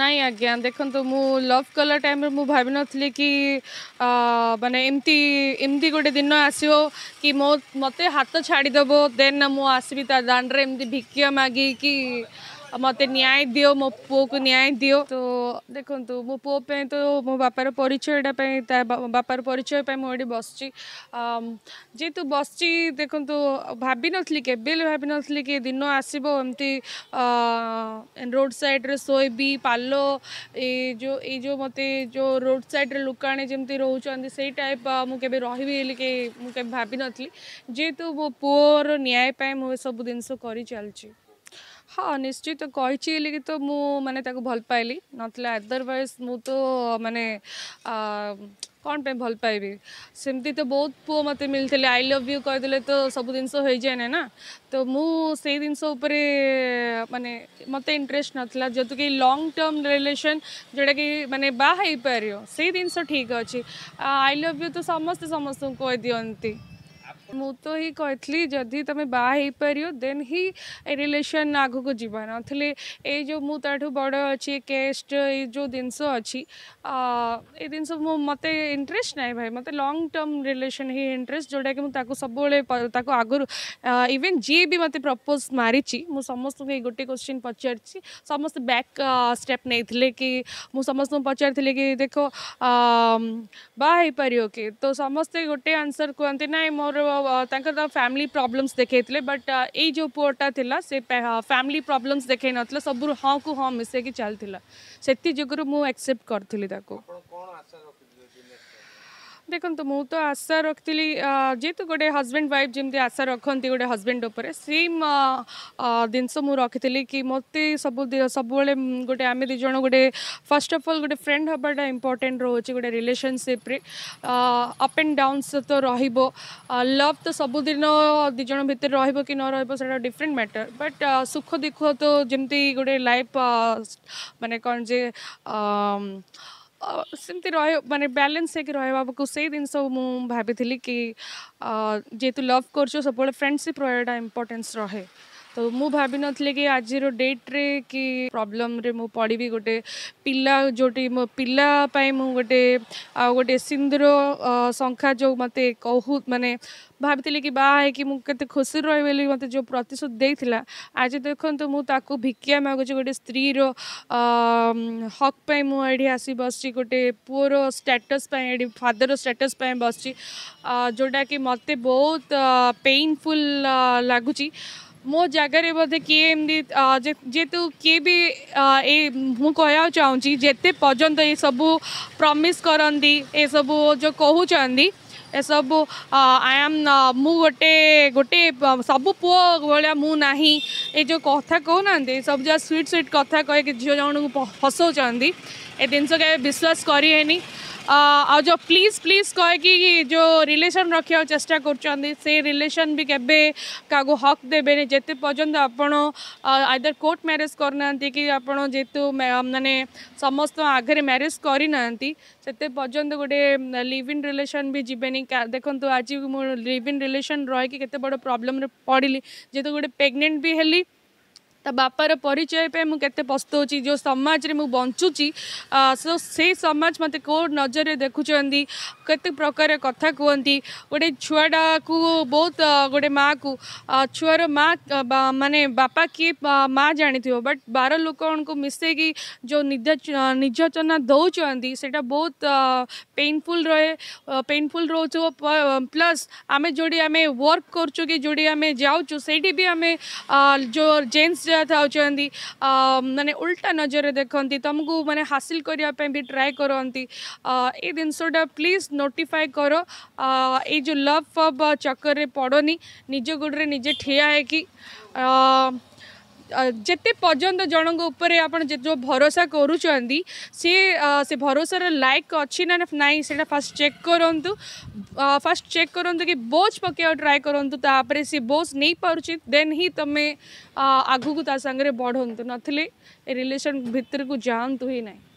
ନାଇଁ ଆଜ୍ଞା ଦେଖନ୍ତୁ ମୁଁ ଲଭ୍ କଲା ଟାଇମ୍ରେ ମୁଁ ଭାବିନଥିଲି କି ମାନେ ଏମିତି ଏମିତି ଗୋଟେ ଦିନ ଆସିବ କି ମୋ ମୋତେ ହାତ ଛାଡ଼ିଦେବ ଦେନ୍ ମୁଁ ଆସିବି ତା ଦାଣ୍ଡରେ ଏମିତି ଭିକ୍ଷା ମାଗିକି मत न्याय दि मो पु को न्याय दि तो देखो तो, मो पुओ तो मो बापार परिचय बापार परिचय मुझे बसची जेहेतु बसची देखु तो, भाभी नी के भाभी नी कि दिन आसब रोड सैड्रे शोबी पालो ये जो ये जो मत जो रोड सैड्रे लुकाणे जमी रोचान से टाइप मुझे रही कि भाभी नी जेहेतु मो पुओर न्याय सब जिनस कर चलती हाँ निश्चित तो कही तो मु मैंने भल पाइली ना अदरवैज मु तो मानने कौन पे भल पाइबि सेमती तो बहुत पुओ मत मिलते आई लव यू कहीदे तो सब जिनस हो जाए ना ना तो मुझे जिनस मानने मत इंटरेस्ट ना जो कि लंग टर्म रिलेसन जोटा कि मानने बाईपर से जिनस ठीक अच्छे आई लव यू तो समस्ते समस्त कहीदिंती मु तो ही कही जदि तुम बाहर देन ही रिलेशन आग को जी ना ये जो मुझे बड़ अच्छी कैस्ट ये जो जिनस अच्छी जिनस मत इंटरेस्ट ना भाई मतलब लंग टर्म रिलेशन ही इंटरेस्ट जोटा कि सब आगर इवेन जी भी मत प्रपोज मारी समस्त गोटे क्वेश्चन पचार समस्त बैक स्टेप नहीं कि समस्त पचार कि देख बाहर कि तो समस्ते गोटे आंसर कहते ना मोर मोर फैमिली प्रॉब्लम्स देखा बट यो पुअटा था से फैमिली प्रॉब्लम्स देखे ना सब हाँ को हाँ मिसेक चलता से मुझे एक्सेप्ट करी ଦେଖନ୍ତୁ ମୁଁ ତ ଆଶା ରଖିଥିଲି ଯେହେତୁ ଗୋଟେ ହଜବେଣ୍ଡ ୱାଇଫ୍ ଯେମିତି ଆଶା ରଖନ୍ତି ଗୋଟେ ହଜବେଣ୍ଡ ଉପରେ ସେମ୍ ଜିନିଷ ମୁଁ ରଖିଥିଲି କି ମୋତେ ସବୁ ସବୁବେଳେ ଗୋଟେ ଆମେ ଦୁଇ ଜଣ ଗୋଟେ ଫାର୍ଷ୍ଟ ଅଫ୍ ଅଲ୍ ଗୋଟେ ଫ୍ରେଣ୍ଡ ହେବାଟା ଇମ୍ପୋର୍ଟାଣ୍ଟ ରହୁଛି ଗୋଟେ ରିଲେସନସିପ୍ରେ ଅପ୍ ଆଣ୍ଡ ଡାଉନ୍ସ ତ ରହିବ ଲଭ୍ ତ ସବୁଦିନ ଦୁଇ ଜଣ ଭିତରେ ରହିବ କି ନ ରହିବ ସେଇଟା ଡିଫରେଣ୍ଟ ମ୍ୟାଟର ବଟ୍ ସୁଖ ଦୁଃଖ ତ ଯେମିତି ଗୋଟେ ଲାଇଫ୍ ମାନେ କ'ଣ ଯେ ସେମିତି ରହ ମାନେ ବ୍ୟାଲେନ୍ସ ହେଇକି ରହିବାକୁ ସେଇ ଜିନିଷ ମୁଁ ଭାବିଥିଲି କି ଯେହେତୁ ଲଭ୍ କରୁଛୁ ସବୁବେଳେ ଫ୍ରେଣ୍ଡସିପ୍ ରହିବାଟା ଇମ୍ପୋର୍ଟାନ୍ସ ରହେ तो मुझे भावि नी कि आज डेट्रे कि प्रॉब्लम रे मु गोटे पिला जो मो पिलाई मु गोटे आ गए सिंदूर संख्या जो मत कहू मानने भाभी कि बाहर कि मुझे खुशी रही मत जो प्रतिशोध आज तो मुझे भिक्षा मागुच गोटे स्त्री रक मुझे आस बस गोटे पुओर स्टाटस फादर स्टाटस बस जोटा कि मत बहुत पेनफुल लगुच मो जगार बोधे किए एम जेहेतु किए भी ये मुझे चाहूँगी जिते पर्यटन ये सबू प्रमिश करती ये सब जो कहते ये सब आई एम मु गोटे गोटे सब पुओ भाया मु ना ये जो कथा कहना सब जो स्वीट स्वीट कथा कह झी जन को फसाऊँच ए जिनस विश्वास करहनी जो प्लीज प्लीज कहे जो रिलेसन रखा चेस्टा कर रिलेसन भी केवे क्या हक देवे जिते पर्यटन आपड़ आदर कोर्ट म्यारेज करना कि आप जेहेतु मैंने समस्त आगे म्यारेज करना से पर्यटन गोटे लिव इन रिलेसन भी जीवन देखो आज मुझ लिव इन रिलेसन रही बड़ प्रोब्लेम पड़ी जेहतु गोटे प्रेगनेंट भी हली बापार परिचय पे मुझे पस्तौच जो समाज में मुझे बचुची सो से समाज मत को नजर देखुं कत प्रकार कथ कहती गोटे छुआटा को बहुत गोटे माँ को छुआर माँ बा, माने बापा किए माँ थो बट बार लोक मिसेकी जो दौरान से बहुत पेनफुल रहे पेनफुल रोच प्लस आम जोड़ी आम वर्क करें जोड़ी आम जाऊँ से भी आम जो जेन्स मजा था मानने उल्टा नजर देखती तुमको मैंने हासिल करने भी ट्राए करती जिनसटा प्लीज नोटिफाए कर जो लव फब चक्कर पड़नी निज गोड़े निजे ठिया है कि जिते पर्यन जन जो भरोसा करूँ से से भरोसार लाइक अच्छी ना ना से फास्ट चेक करूँ फास्ट चेक करूँ कि बोझ पक ट्राए करूँ से बोझ नहीं पार्च देन ही तुम आगे बढ़ु ना रिलेसन भितर को जातु ही ना